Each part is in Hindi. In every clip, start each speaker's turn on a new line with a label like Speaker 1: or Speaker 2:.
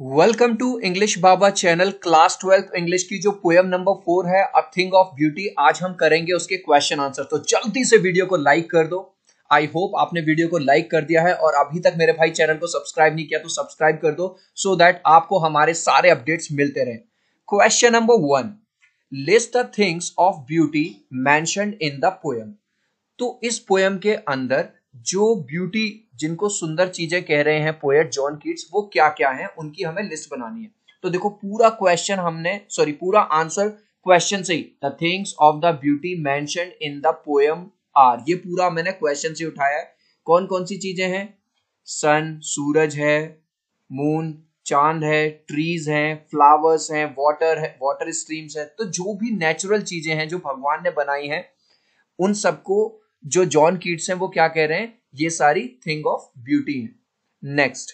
Speaker 1: Welcome to English Baba channel class twelfth English की जो पोएम नंबर फोर है अ थिंग ऑफ ब्यूटी आज हम करेंगे उसके क्वेश्चन आंसर तो जल्दी से वीडियो को लाइक कर दो आई होप आपने वीडियो को लाइक कर दिया है और अभी तक मेरे भाई चैनल को सब्सक्राइब नहीं किया तो सब्सक्राइब कर दो सो so दैट आपको हमारे सारे अपडेट्स मिलते रहे question number one list the things of beauty mention in the poem तो इस पोएम के अंदर जो ब्यूटी जिनको सुंदर चीजें कह रहे हैं पोएट जॉन किड्स वो क्या क्या हैं उनकी हमें लिस्ट बनानी है तो देखो पूरा क्वेश्चन हमने सॉरी पूरा आंसर क्वेश्चन से ही the things of the beauty mention in the poem are ये पूरा मैंने क्वेश्चन से उठाया है कौन कौन सी चीजें हैं सन सूरज है मून चांद है ट्रीज हैं फ्लावर्स हैं वाटर है वाटर स्ट्रीम्स है तो जो भी नेचुरल चीजें हैं जो भगवान ने बनाई हैं उन सबको जो जॉन कीट्स हैं वो क्या कह रहे हैं ये सारी थिंग ऑफ ब्यूटी है next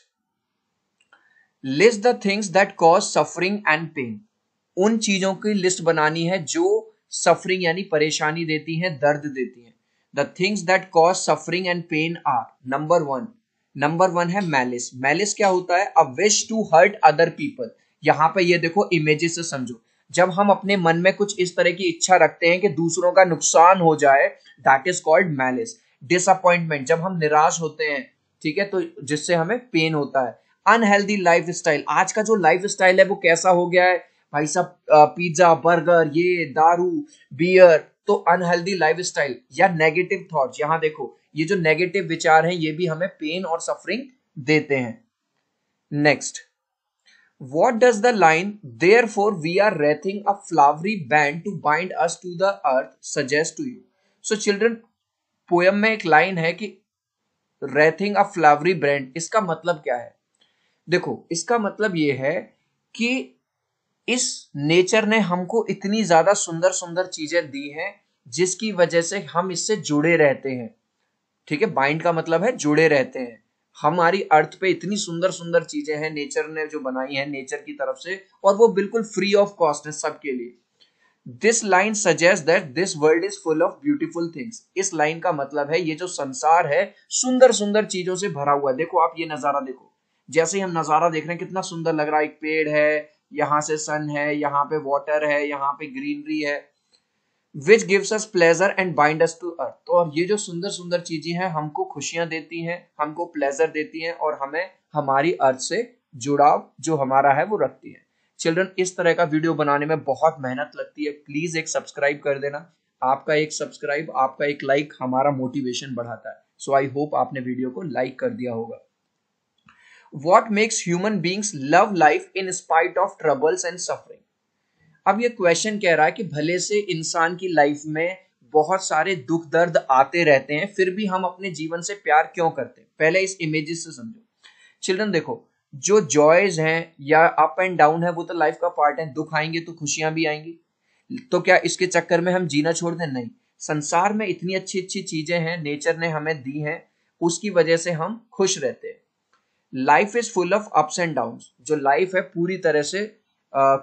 Speaker 1: list the things that cause suffering and pain उन चीजों की लिस्ट बनानी है जो सफरिंग यानी परेशानी देती हैं दर्द देती हैं the things that cause suffering and pain are number one number one है मैलिस मैलिस क्या होता है a wish to hurt other people यहां पे ये देखो इमेजेस से समझो जब हम अपने मन में कुछ इस तरह की इच्छा रखते हैं कि दूसरों का नुकसान हो जाए that is called malice disappointment जब हम निराश होते हैं ठीक है तो जिससे हमें पेन होता है अनहेल्दी लाइफ स्टाइल आज का जो लाइफ स्टाइल है वो कैसा हो गया है भाई साहब पिज्जा बर्गर ये दारू बियर तो अनहेल्दी लाइफ स्टाइल या नेगेटिव थॉट यहां देखो ये जो नेगेटिव विचार हैं ये भी हमें पेन और सफरिंग देते हैं next What does the line, therefore we are wreathing a flowery band to bind us to the earth, suggest to you? So children, poem में एक लाइन है कि रेथिंग अ फ्लावरी ब्रांड इसका मतलब क्या है देखो इसका मतलब ये है कि इस नेचर ने हमको इतनी ज्यादा सुंदर सुंदर चीजें दी हैं जिसकी वजह से हम इससे जुड़े रहते हैं ठीक है बाइंड का मतलब है जुड़े रहते हैं हमारी अर्थ पे इतनी सुंदर सुंदर चीजें हैं नेचर ने जो बनाई है नेचर की तरफ से और वो बिल्कुल फ्री ऑफ कॉस्ट है सबके लिए this line suggest that this world is full of beautiful things इस लाइन का मतलब है ये जो संसार है सुंदर सुंदर चीजों से भरा हुआ है देखो आप ये नजारा देखो जैसे ही हम नजारा देख रहे हैं कितना सुंदर लग रहा है एक पेड़ है यहाँ से सन है यहाँ पे वाटर है यहाँ पे ग्रीनरी है which gives us pleasure and bind us to earth तो और ये जो सुंदर सुंदर चीजें हैं हमको खुशियां देती हैं हमको प्लेजर देती हैं और हमें हमारी अर्थ से जुड़ाव जो हमारा है वो रखती है चिल्ड्रन इस तरह का वीडियो बनाने में बहुत मेहनत लगती है प्लीज एक सब्सक्राइब कर देना आपका एक सब्सक्राइब आपका एक लाइक हमारा मोटिवेशन बढ़ाता है सो आई होप आपने वीडियो को लाइक कर दिया होगा what makes human beings love life in spite of troubles and suffering अब ये क्वेश्चन कह रहा है कि भले से इंसान की लाइफ में बहुत सारे दुख दर्द आते रहते हैं फिर भी हम अपने जीवन से प्यार क्यों करते हैं पहले इस इमेजेस से समझो चिल्ड्रन देखो जो जॉयज हैं या अप एंड डाउन है वो तो लाइफ का पार्ट है दुख आएंगे तो खुशियां भी आएंगी तो क्या इसके चक्कर में हम जीना छोड़ दें नहीं संसार में इतनी अच्छी अच्छी चीजें हैं नेचर ने हमें दी हैं उसकी वजह से हम खुश रहते हैं life is full of ups and down जो लाइफ है पूरी तरह से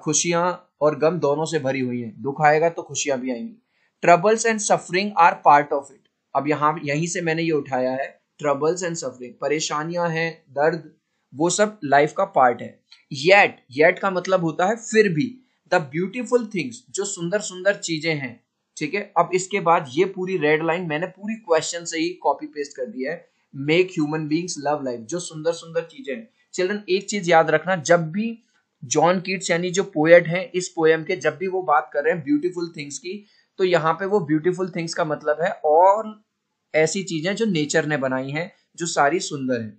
Speaker 1: खुशियां और गम दोनों से भरी हुई है दुख आएगा तो खुशियां भी आएंगी troubles and suffering are part of it अब यहाँ यहीं से मैंने ये उठाया है ट्रबल्स एंड सफरिंग परेशानियां हैं दर्द वो सब लाइफ का पार्ट है येट येट का मतलब होता है फिर भी द ब्यूटिफुल थिंग्स जो सुंदर सुंदर चीजें हैं ठीक है अब इसके बाद ये पूरी रेड लाइन मैंने पूरी क्वेश्चन से ही कॉपी पेस्ट कर दिया है make human beings love life जो सुंदर सुंदर चीजें हैं चिल्ड्रन एक चीज याद रखना जब भी जॉन कीट्स यानी जो पोएट हैं इस पोएम के जब भी वो बात कर रहे हैं ब्यूटीफुल थिंग्स की तो यहाँ पे वो ब्यूटीफुल थिंग्स का मतलब है और ऐसी चीजें जो नेचर ने बनाई हैं जो सारी सुंदर हैं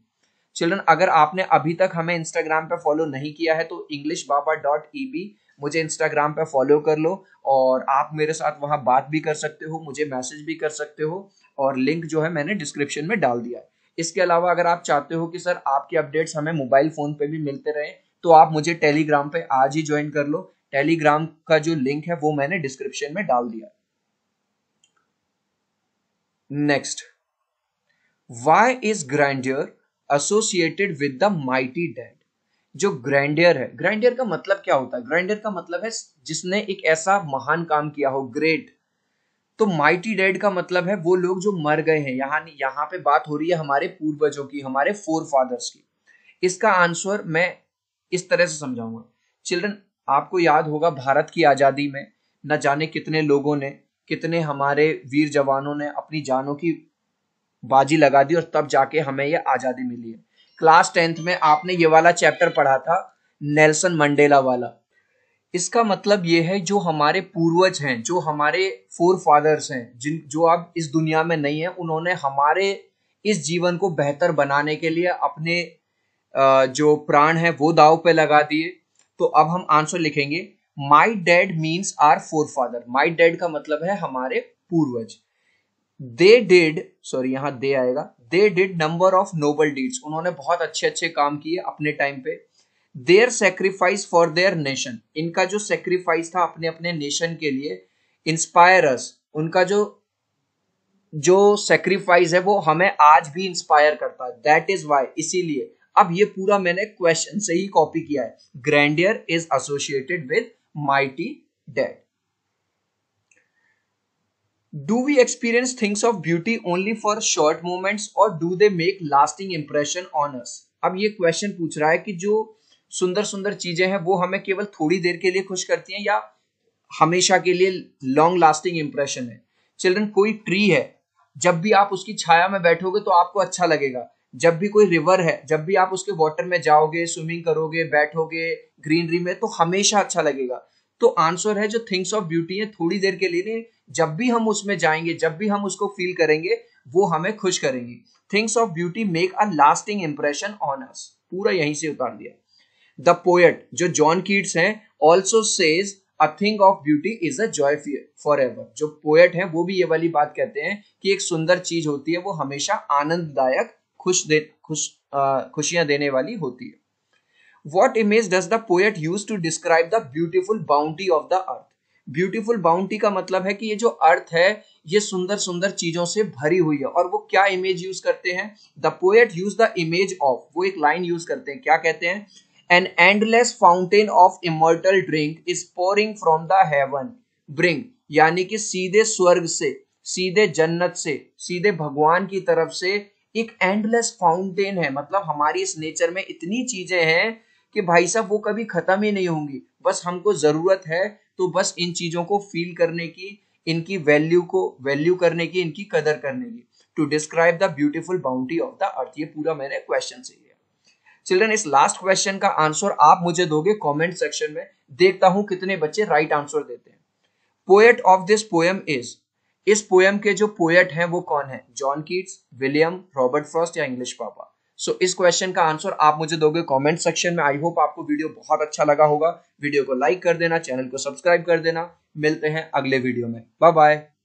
Speaker 1: चिल्ड्रन अगर आपने अभी तक हमें इंस्टाग्राम पे फॉलो नहीं किया है तो English Baba dot E B मुझे इंस्टाग्राम पे फॉलो कर लो और आप मेरे साथ वहाँ बात भी कर सकते हो मुझे मैसेज भी कर सकते हो और लिंक जो है मैंने डिस्क्रिप्शन में डाल दिया है इसके अलावा अगर आप चाहते हो कि सर आपके अपडेट्स हमें मोबाइल फ़ोन पे भी मिलते रहें तो आप मुझे टेलीग्राम पे आज ही ज्वाइन कर लो टेलीग्राम का जो लिंक है वो मैंने डिस्क्रिप्शन में डाल दिया next why is grandeur associated with the mighty dead जो ग्रैंडियर है ग्रैंडियर का मतलब क्या होता है ग्रैंडियर का मतलब है जिसने एक ऐसा महान काम किया हो ग्रेट तो माइटी डेड का मतलब है वो लोग जो मर गए हैं यहाँ यहाँ पे बात हो रही है हमारे पूर्वजों की हमारे फोर फादर्स की इसका आंसर मैं इस तरह से समझाऊंगा चिल्ड्रन आपको याद होगा भारत की आज़ादी में न जाने कितने लोगों ने कितने हमारे वीर जवानों ने अपनी जानों की बाजी लगा दी और तब जाके हमें यह आज़ादी मिली है क्लास टेंथ में आपने ये वाला चैप्टर पढ़ा था नेल्सन मंडेला वाला इसका मतलब ये है जो हमारे पूर्वज हैं जो हमारे फोर फादर्स हैं जिन जो अब इस दुनिया में नहीं है उन्होंने हमारे इस जीवन को बेहतर बनाने के लिए अपने जो प्राण है वो दाव पे लगा दिए तो अब हम आंसर लिखेंगे my dad means are for father my dad का मतलब है हमारे पूर्वज दे डिड सॉरी यहाँ दे आएगा they did number of noble deeds उन्होंने बहुत अच्छे अच्छे काम किए अपने टाइम पे their sacrifice for their nation इनका जो सेक्रीफाइस था अपने अपने नेशन के लिए इंस्पायरस उनका जो जो सेक्रीफाइस है वो हमें आज भी इंस्पायर करता है दैट इज वाई इसीलिए अब ये पूरा मैंने क्वेश्चन से ही कॉपी किया है grandeur is associated with mighty dead do we experience things of beauty only for short moments or do they make lasting impression on us अब ये क्वेश्चन पूछ रहा है कि जो सुंदर सुंदर चीजें हैं वो हमें केवल थोड़ी देर के लिए खुश करती हैं या हमेशा के लिए लॉन्ग लास्टिंग इंप्रेशन है चिल्ड्रन कोई ट्री है जब भी आप उसकी छाया में बैठोगे तो आपको अच्छा लगेगा जब भी कोई रिवर है जब भी आप उसके वाटर में जाओगे स्विमिंग करोगे बैठोगे ग्रीनरी में तो हमेशा अच्छा लगेगा तो आंसर है जो थिंग्स ऑफ ब्यूटी है थोड़ी देर के लिए जब भी हम उसमें जाएंगे जब भी हम उसको फील करेंगे वो हमें खुश करेंगे things of beauty make a lasting impression on us पूरा यहीं से उतार दिया द पोएट जो जॉन कीट्स हैं also says a thing of beauty is a joy forever जो पोएट है वो भी ये वाली बात कहते हैं कि एक सुंदर चीज होती है वो हमेशा आनंददायक खुश दे खुश खुशियां देने वाली होती है what image does the poet use to describe the beautiful boundary of the earth beautiful boundary का मतलब है कि ये जो अर्थ है ये सुंदर सुंदर चीजों से भरी हुई है और वो क्या इमेज यूज करते हैं the poet use the image of वो एक लाइन यूज करते हैं क्या कहते हैं an endless fountain of immortal drink is pouring from the heaven brink यानी कि सीधे स्वर्ग से सीधे जन्नत से सीधे भगवान की तरफ से एक एंडलेस फाउंटेन है मतलब हमारी इस नेचर में इतनी चीजें हैं कि भाई साहब वो कभी खत्म ही नहीं होंगी बस हमको जरूरत है तो बस इन चीजों को फील करने की इनकी वैल्यू को वैल्यू करने की इनकी कदर करने की to describe the beautiful boundary of the earth ये पूरा मैंने क्वेश्चन से लिया चिल्ड्रन इस लास्ट क्वेश्चन का आंसर आप मुझे दोगे कॉमेंट सेक्शन में देखता हूं कितने बच्चे राइट right आंसर देते हैं poet of this poem is इस पोएम के जो पोएट हैं वो कौन है John Keats William Robert Frost या इंग्लिश पापा सो इस क्वेश्चन का आंसर आप मुझे दोगे कमेंट सेक्शन में आई होप आपको वीडियो बहुत अच्छा लगा होगा वीडियो को लाइक कर देना चैनल को सब्सक्राइब कर देना मिलते हैं अगले वीडियो में बाय बाय